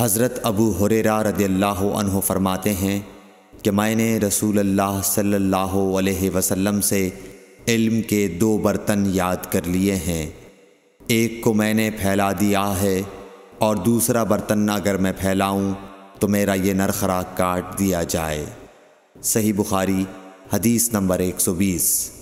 हज़रत अबू हुरेरा रदियल्लाहु अन्हु फरमाते हैं कि मैंने रसूल अल्लाह सल्लल्लाहु अलैहि वसल्लम से इल्म के दो बर्तन याद कर लिए हैं एक को मैंने फैला दिया है और दूसरा बर्तन अगर मैं फैलाऊं तो मेरा ये नरखरा काट दिया जाए सही बुखारी हदीस नंबर 120